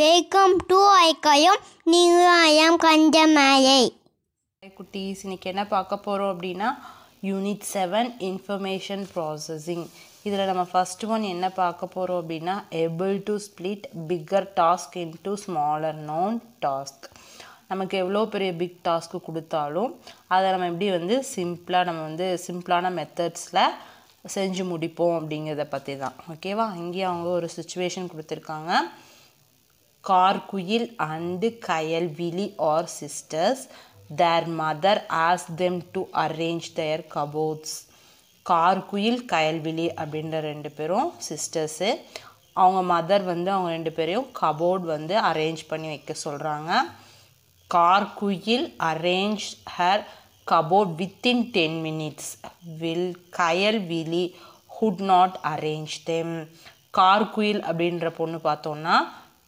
Welcome to ஐக்கயம் நியூயம் கஞ்சமாயை குட்டீஸ் இன்னைக்கு என்ன பார்க்க போகிறோம் அப்படின்னா யூனிட் செவன் இன்ஃபர்மேஷன் ப்ராசஸிங் இதில் நம்ம ஃபஸ்ட் ஒன் என்ன பார்க்க போகிறோம் அப்படின்னா able to split bigger task into smaller known task நமக்கு எவ்வளோ பெரிய பிக் டாஸ்க்கு கொடுத்தாலும் அதை நம்ம எப்படி வந்து சிம்பிளாக நம்ம வந்து சிம்பிளான மெத்தட்ஸில் செஞ்சு முடிப்போம் அப்படிங்கிறத பற்றி தான் ஓகேவா இங்கேயும் அவங்க ஒரு சுச்சுவேஷன் கொடுத்துருக்காங்க Carguil and Kailvili are sisters their mother ஆஸ் them to arrange their cupboards. Karkuyil Kayalvizhi அப்படின்ற ரெண்டு பேரும் சிஸ்டர்ஸு அவங்க மதர் வந்து அவங்க ரெண்டு பேரையும் கபோர்ட் வந்து அரேஞ்ச் பண்ணி வைக்க சொல்கிறாங்க Karkuyil arrange her cupboard within ten minutes will Kayalvizhi should not arrange them Karkuyil அப்படின்ற பொண்ணு பார்த்தோன்னா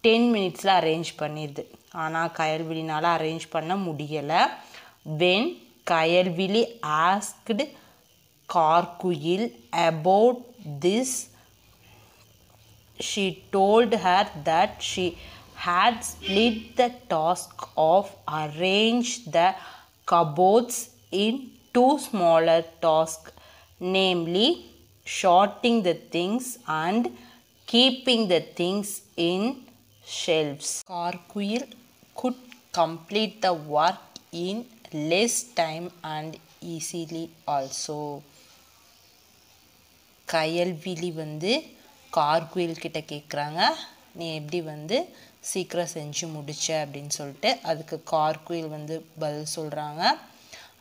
டென் மினிட்ஸில் அரேஞ்ச் பண்ணிடுது ஆனால் கயல்விழினால் அரேஞ்ச் பண்ண முடியலை when Kayalvizhi asked Karkuyil about this she told her that she had split the task of arrange the cupboards in two smaller tasks namely sorting the things and keeping the things in shelves Karkuyil could complete the work in less time and easily also Kayalvizhi வந்து கார்குயில் கிட்ட கேட்குறாங்க நீ எப்படி வந்து சீக்கிரம் செஞ்சு முடிச்ச அப்படின்னு சொல்லிட்டு அதுக்கு கார்குயில் வந்து பதில் சொல்கிறாங்க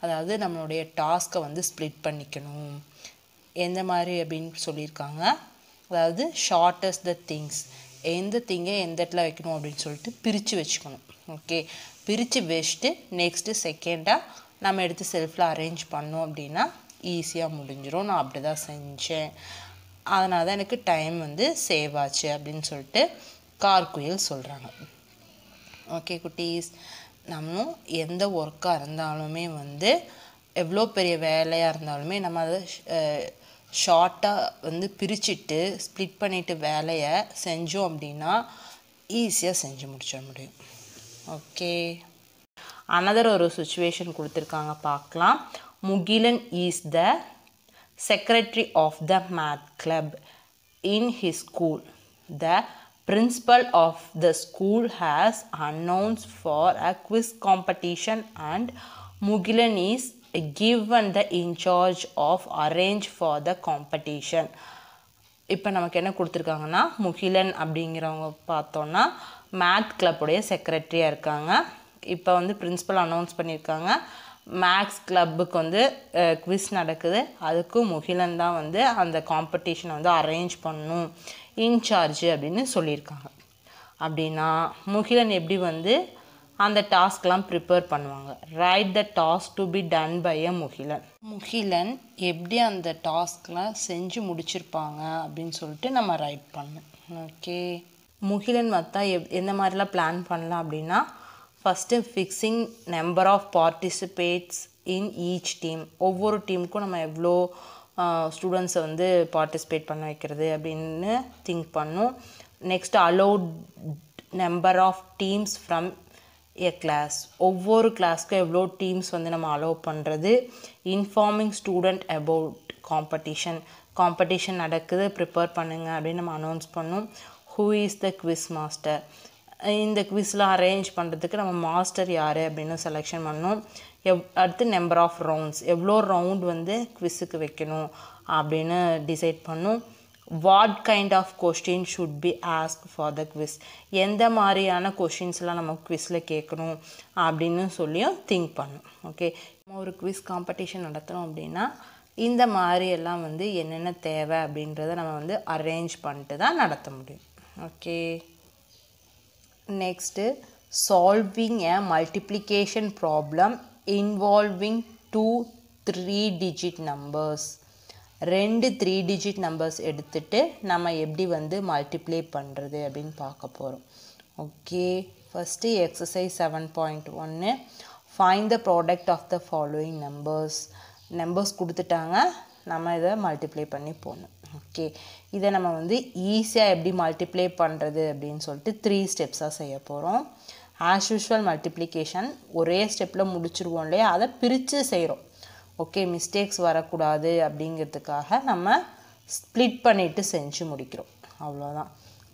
அதாவது நம்மளுடைய டாஸ்க்கை வந்து ஸ்ப்ளிட் பண்ணிக்கணும் எந்த மாதிரி அப்படின்னு சொல்லியிருக்காங்க அதாவது ஷார்ட்டஸ்ட் த திங்ஸ் எந்த திங்கை எந்த இடத்துல வைக்கணும் அப்படின்னு சொல்லிட்டு பிரித்து வச்சுக்கணும் ஓகே பிரித்து வச்சுட்டு நெக்ஸ்ட்டு செகண்டாக நம்ம எடுத்து செல்ஃபில் அரேஞ்ச் பண்ணோம் அப்படின்னா ஈஸியாக முடிஞ்சிடும் நான் அப்படி தான் செஞ்சேன் அதனால தான் எனக்கு டைம் வந்து சேவ் ஆச்சு அப்படின்னு சொல்லிட்டு கார்குயில் சொல்கிறாங்க ஓகே குட்டீஸ் நம்மளும் எந்த ஒர்க்காக இருந்தாலுமே வந்து எவ்வளோ பெரிய வேலையாக இருந்தாலுமே நம்ம அதை ஷார்ட்டாக வந்து பிரிச்சுட்டு ஸ்ப்ளிட் பண்ணிவிட்டு வேலையை செஞ்சோம் அப்படின்னா ஈஸியாக செஞ்சு முடிச்சிட முடியும் ஓகே அனதர் ஒரு சுச்சுவேஷன் கொடுத்துருக்காங்க பார்க்கலாம் Mukilan is the secretary of the math club in his school the principal of the school has announce for a quiz competition and Mukilan is given the in charge of arrange for the competition இப்போ நமக்கு என்ன கொடுத்துருக்காங்கன்னா முகிலன் அப்படிங்கிறவங்க பார்த்தோன்னா math கிளப்புடைய செக்ரட்டரியாக இருக்காங்க இப்போ வந்து principal announce பண்ணியிருக்காங்க மேக்ஸ் கிளப்புக்கு வந்து குவிஸ் நடக்குது அதுக்கும் முகிலன் தான் வந்து அந்த காம்படிஷனை வந்து அரேஞ்ச் பண்ணணும் இன்சார்ஜ் அப்படின்னு சொல்லியிருக்காங்க அப்படின்னா முகிலன் எப்படி வந்து அந்த டாஸ்க்லாம் ப்ரிப்பேர் பண்ணுவாங்க write the task to be done by a Mukilan Mukilan எப்படி அந்த டாஸ்க்லாம் செஞ்சு முடிச்சிருப்பாங்க அப்படின்னு சொல்லிட்டு நம்ம ரைட் பண்ணோம் ஓகே முகிலன் மற்றா எப் எந்த மாதிரிலாம் பிளான் பண்ணலாம் அப்படின்னா first fixing number of participants in each team ஒவ்வொரு டீமுக்கும் நம்ம எவ்வளோ ஸ்டூடெண்ட்ஸை வந்து பார்ட்டிசிபேட் பண்ண வைக்கிறது அப்படின்னு திங்க் பண்ணும் next allot number of teams from class ஒவ்வொரு கிளாஸ்க்கும் எவ்வளோ டீம்ஸ் வந்து நம்ம அலோவ் பண்ணுறது informing student about competition competition நடக்குது ப்ரிப்பேர் பண்ணுங்கள் அப்படின்னு நம்ம அனௌன்ஸ் பண்ணோம் who is the quiz master இந்த குவிஸ்லாம் அரேஞ்ச் பண்ணுறதுக்கு நம்ம மாஸ்டர் யார் அப்படின்னு செலெக்ஷன் பண்ணோம் எவ் அடுத்து நம்பர் ஆஃப் ரவுண்ட்ஸ் எவ்வளோ ரவுண்ட் வந்து குவிஸுக்கு வைக்கணும் அப்படின்னு டிசைட் பண்ணும் what kind of question should be ask for the quiz எந்த மாதிரியான கொஷின்ஸ்லாம் நம்ம குவிஸில் கேட்கணும் அப்படின்னு சொல்லியும் திங்க் பண்ணும் ஓகே நம்ம ஒரு குவிஸ் காம்படிஷன் நடத்துகிறோம் அப்படின்னா இந்த மாதிரியெல்லாம் வந்து என்னென்ன தேவை அப்படின்றத நம்ம வந்து அரேஞ்ச் பண்ணிட்டு தான் நடத்த முடியும் okay next solving a multiplication problem involving two three digit numbers ரெண்டு த்ரீ டிஜிட் நம்பர்ஸ் எடுத்துட்டு நம்ம எப்படி வந்து மல்டிப்ளை பண்ணுறது அப்படின்னு பார்க்க போகிறோம் okay first exercise seven point ஒன்று find the product of the following numbers numbers கொடுத்துட்டாங்க நம்ம இதை மல்டிப்ளை பண்ணி போகணும் ஓகே இதை நம்ம வந்து ஈஸியாக எப்படி மல்டிப்ளை பண்ணுறது அப்படின்னு சொல்லிட்டு த்ரீ ஸ்டெப்ஸாக செய்ய போகிறோம் ஆஸ் யூஷுவல் மல்டிப்ளிகேஷன் ஒரே ஸ்டெப்பில் முடிச்சிருவோம் இல்லையா அதை பிரித்து செய்கிறோம் ஓகே மிஸ்டேக்ஸ் வரக்கூடாது அப்படிங்கிறதுக்காக நம்ம ஸ்ப்ளிட் பண்ணிவிட்டு செஞ்சு முடிக்கிறோம் அவ்வளோதான்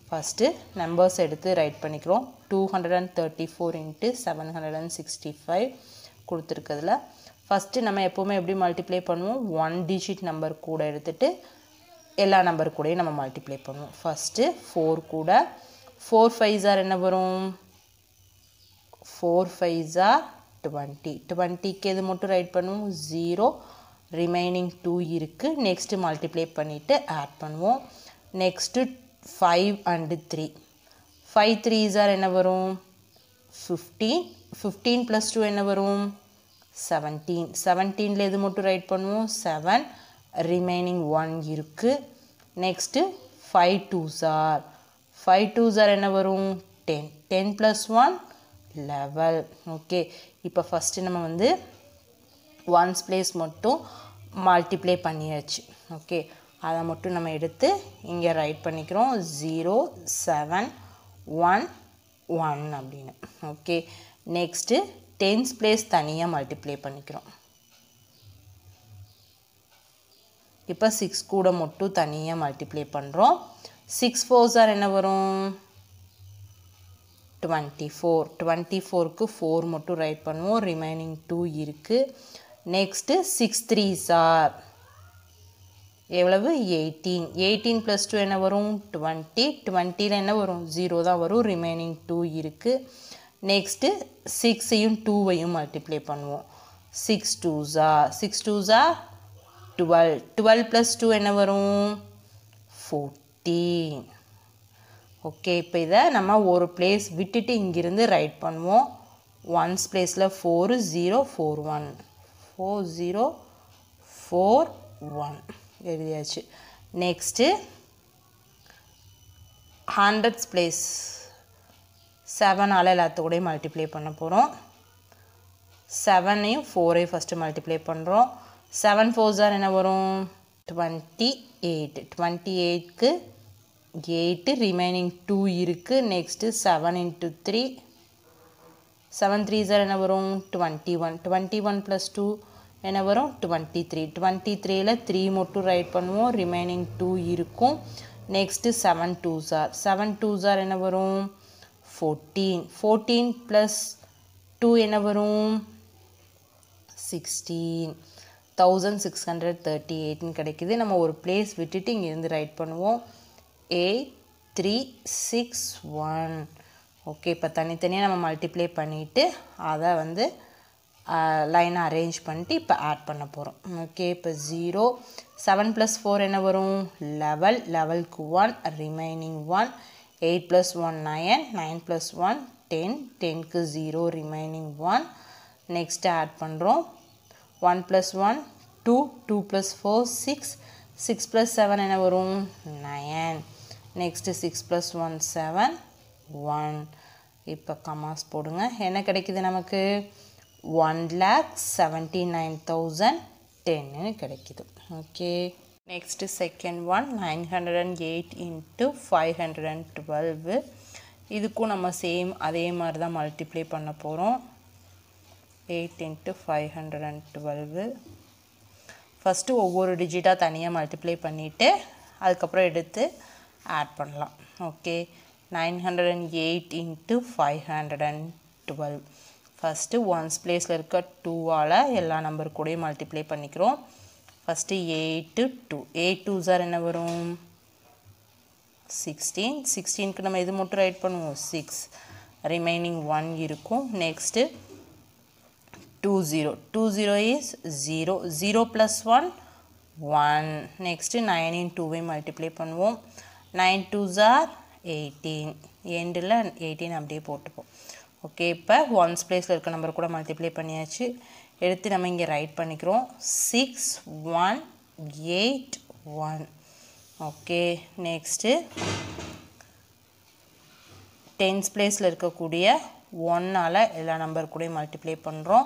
ஃபஸ்ட்டு நம்பர்ஸ் எடுத்து ரைட் பண்ணிக்கிறோம் two hundred and thirty four into seven hundred and sixty five கொடுத்துருக்கிறதுல ஃபஸ்ட்டு நம்ம எப்போவுமே எப்படி மல்டிப்ளை பண்ணுவோம் ஒன் டிஜிட் நம்பர் கூட எடுத்துகிட்டு எல்லா நம்பர் கூடயும் நம்ம மல்டிப்ளை பண்ணுவோம் ஃபஸ்ட்டு ஃபோர் கூட ஃபோர் ஃபைவ் என்ன வரும் ஃபோர் ஃபைவ் டுவெண்ட்டி டுவெண்ட்டிக்கு எது மட்டும் ரைட் பண்ணுவோம் ஜீரோ ரிமைனிங் டூ இருக்குது நெக்ஸ்ட்டு மல்டிப்ளை பண்ணிவிட்டு ஆட் பண்ணுவோம் next five and three five three சார் என்ன வரும் ஃபிஃப்டீன் ஃபிஃப்டீன் ப்ளஸ் டூ என்ன வரும் செவன்டீன் செவன்டீனில் எது மட்டும் ரைட் பண்ணுவோம் செவன் ரிமைனிங் ஒன் இருக்குது நெக்ஸ்ட்டு ஃபைவ் டூ சார் ஃபைவ் டூ சார் என்ன வரும் ten ten plus one level okay இப்போ ஃபஸ்ட்டு நம்ம வந்து ஒன்ஸ் பிளேஸ் மட்டும் மல்டிப்ளை பண்ணியாச்சு ஓகே அதை மட்டும் நம்ம எடுத்து இங்கே ரைட் பண்ணிக்கிறோம் ஜீரோ செவன் ஒன் ஒன் அப்படின்னு ஓகே நெக்ஸ்ட்டு டென்ஸ் பிளேஸ் தனியாக மல்டிப்ளை பண்ணிக்கிறோம் இப்போ சிக்ஸ் கூட மட்டும் தனியாக மல்டிப்ளை பண்ணுறோம் சிக்ஸ் ஃபோர்ஸார் என்ன வரும் டுவெண்ட்டி ஃபோர் டுவெண்ட்டி ஃபோருக்கு ஃபோர் மட்டும் ரைட் பண்ணுவோம் ரிமைனிங் டூ இருக்குது நெக்ஸ்ட்டு சிக்ஸ் த்ரீ சார் எவ்வளவு எயிட்டீன் எயிட்டீன் ப்ளஸ் டூ என்ன வரும் டுவெண்ட்டி டுவெண்ட்டியில் என்ன வரும் ஜீரோ தான் வரும் ரிமைனிங் டூ இருக்குது நெக்ஸ்ட்டு சிக்ஸையும் டூவையும் மல்டிப்ளை பண்ணுவோம் சிக்ஸ் டூ ஜா சிக்ஸ் டூ ஜா டுவெல் டுவெல் ப்ளஸ் டூ என்ன வரும் ஃபோர்டீன் ஓகே இப்போ இதை நம்ம ஒரு பிளேஸ் விட்டுட்டு இங்கிருந்து ரைட் பண்ணுவோம் ஒன்ஸ் பிளேஸில் four zero four one four zero four one எழுதியாச்சு நெக்ஸ்ட்டு ஹண்ட்ரட்ஸ் பிளேஸ் செவனால் எல்லாத்துக்கூடையும் மல்டிப்ளை பண்ண போகிறோம் செவனையும் ஃபோரையும் ஃபஸ்ட்டு மல்டிப்ளை பண்ணுறோம் செவன் ஃபோர் ஜார் என்ன வரும் டுவெண்ட்டி எயிட் டுவெண்ட்டி எயிட்க்கு எயிட்டு ரிமைனிங் டூ இருக்குது next seven into three seven three சார் என்ன வரும் twenty one twenty one plus two என்ன வரும் டுவெண்ட்டி த்ரீ டுவெண்ட்டி த்ரீயில் த்ரீ மட்டும் ரைட் பண்ணுவோம் ரிமைனிங் டூ இருக்கும் next seven two sir seven two சார் என்ன வரும் ஃபோர்டீன் ஃபோர்டீன் ப்ளஸ் டூ என்ன வரும் sixteen thousand six hundred thirty எயிட்னு கிடைக்கிது நம்ம ஒரு பிளேஸ் விட்டுட்டு இங்கேருந்து ரைட் பண்ணுவோம் eight three six one okay இப்போ தனித்தனியாக நம்ம மல்டிப்ளை பண்ணிவிட்டு அதை வந்து லைனை அரேஞ்ச் பண்ணிட்டு இப்போ ஆட் பண்ண போகிறோம் ஓகே இப்போ ஜீரோ செவன் ப்ளஸ் ஃபோர் என்ன வரும் லெவல் லெவலுக்கு one remaining one eight plus one nine nine plus one ten டென்க்கு zero remaining one next add பண்ணுறோம் one plus one two two plus four six six plus seven என்ன வரும் nine next six plus one seven one இப்போ commas போடுங்க என்ன கிடைக்குது நமக்கு one lakh seventy nine thousand டென்னு கிடைக்குது okay next second one nine hundred and eight into five hundred and twelve இதுக்கும் நம்ம சேம் அதே மாதிரி தான் மல்டிப்ளை பண்ண போகிறோம் eight into five hundred and twelve first ஒவ்வொரு டிஜிட்டாக தனியாக மல்டிப்ளை பண்ணிவிட்டு அதுக்கப்புறம் எடுத்து ஆட் பண்ணலாம் okay nine hundred and eight into five hundred and twelve first ones பிளேஸில் இருக்க டூவால் எல்லா நம்பர் கூடயும் மல்டிப்ளை பண்ணிக்கிறோம் first eight two eight two சார் என்ன வரும் சிக்ஸ்டீன் சிக்ஸ்டீனுக்கு நம்ம இது மட்டும் ரைட் பண்ணுவோம் சிக்ஸ் ரிமைனிங் ஒன் இருக்கும் next two zero two zero is zero zero plus one one next 9 2 வை பண்ணுவோம் நைன் டூ ஜார் 18. எண்டில் எயிட்டீன் அப்படியே போட்டுப்போம் ஓகே இப்போ ஒன்ஸ் ப்ளேஸில் இருக்க நம்பர் கூட மல்டிப்ளை பண்ணியாச்சு எடுத்து நம்ம இங்கே ரைட் பண்ணிக்கிறோம் six one eight one okay next tens ப்ளேஸில் இருக்கக்கூடிய ஒன்னால் எல்லா நம்பர் கூடயும் மல்டிப்ளை பண்ணுறோம்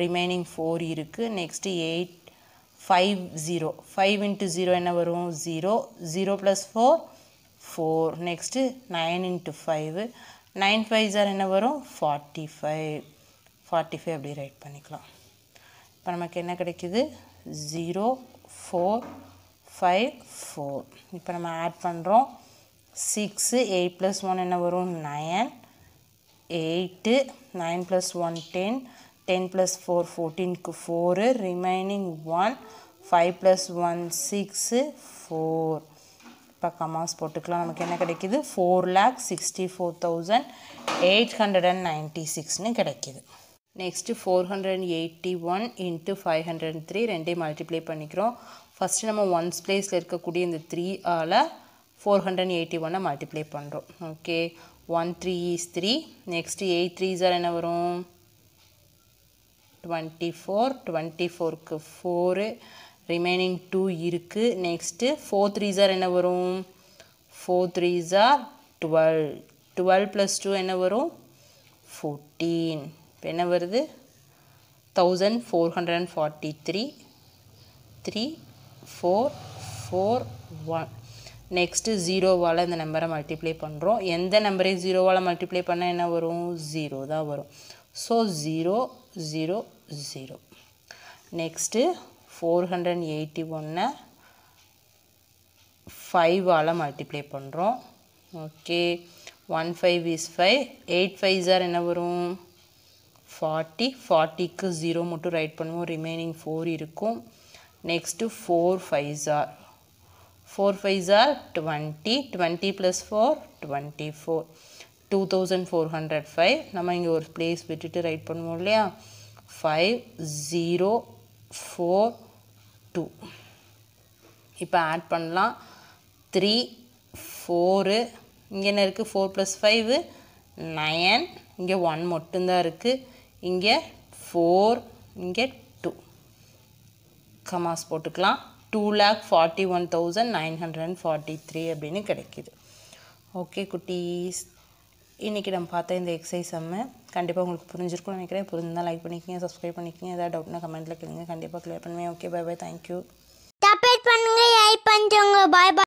ரிமைனிங் ஃபோர் இருக்குது next eight five zero five into zero என்ன வரும் zero zero plus four four next nine into five nine five ஜார் என்ன வரும் ஃபார்ட்டி ஃபைவ் ஃபார்ட்டி ஃபைவ் அப்படி ரைட் பண்ணிக்கலாம் இப்போ நமக்கு என்ன கிடைக்கிது ஜீரோ ஃபோர் ஃபைவ் ஃபோர் இப்போ நம்ம ஆட் பண்ணுறோம் சிக்ஸு எயிட் ப்ளஸ் ஒன் என்ன வரும் nine eight nine plus one ten ten plus four ஃபோர்டீனுக்கு four remaining one five plus one six four இப்போ கமாஸ் போட்டுக்கலாம் நமக்கு என்ன கிடைக்கிது four lakh sixty four thousand eight hundred and ninety சிக்ஸ்னு கிடைக்கிது next four hundred and eighty one into five hundred three ரெண்டையும் பண்ணிக்கிறோம் First, நம்ம ஒன்ஸ் பிளேஸில் இருக்கக்கூடிய இந்த த்ரீ ஆல் ஃபோர் ஹண்ட்ரட் அண்ட் எயிட்டி ஒன்னை 3 பண்ணுறோம் okay one three 3's three next eight என்ன வரும் டுவெண்ட்டி ஃபோர் டுவெண்ட்டி ஃபோருக்கு ஃபோரு ரிமைனிங் டூ இருக்குது நெக்ஸ்ட்டு ஃபோர் த்ரீ சார் என்ன வரும் ஃபோர் த்ரீ சார் டுவெல் டுவெல் ப்ளஸ் டூ என்ன வரும் ஃபோர்டீன் இப்போ என்ன வருது thousand four hundred and forty three three four four one next ஜீரோவால் இந்த நம்பரை மல்டிப்ளை பண்ணுறோம் எந்த நம்பரையும் ஜீரோவால் மல்டிப்ளை பண்ணால் என்ன வரும் ஜீரோ தான் வரும் so zero zero zero next four hundred eighty ஒன்னை ஃபைவால் மல்டிப்ளை பண்ணுறோம் okay one five is five eight five சார் என்ன வரும் ஃபார்ட்டி ஃபார்ட்டிக்கு ஜீரோ மட்டும் ரைட் பண்ணுவோம் ரிமைனிங் ஃபோர் இருக்கும் நெக்ஸ்ட்டு ஃபோர் ஃபைவ் சார் ஃபோர் ஃபைவ் சார் twenty twenty plus four twenty four two thousand four hundred five நம்ம இங்கே ஒரு பிளேஸ் விட்டுட்டு ரைட் பண்ணுவோம் இல்லையா ஃபைவ் ஜீரோ ஃபோர் டூ இப்போ ஆட் பண்ணலாம் த்ரீ ஃபோரு இங்கே என்ன இருக்குது ஃபோர் ப்ளஸ் ஃபைவு நயன் இங்கே ஒன் மட்டும்தான் இருக்குது இங்கே ஃபோர் இங்கே டூ கமாஸ் போட்டுக்கலாம் two lakh forty one thousand nine hundred and forty three அப்படின்னு கிடைக்கிது ஓகே குட்டீஸ் இன்றைக்கி நம்ம பார்த்த இந்த எக்ஸசைஸ் நம்ம கண்டிப்பாக உங்களுக்கு புரிஞ்சிருக்கும்னு நினைக்கிறேன் புரிஞ்சு லைக் பண்ணிக்கிங்க சப்ஸ்கிரைப் பண்ணிக்கிங்க ஏதாவது டவுட்னா கமெண்ட்டில் கேளுங்க கண்டிப்பாக கிளியர் பண்ணுவேன் okay bye bye thank you support பண்ணுங்க பாய் பாய்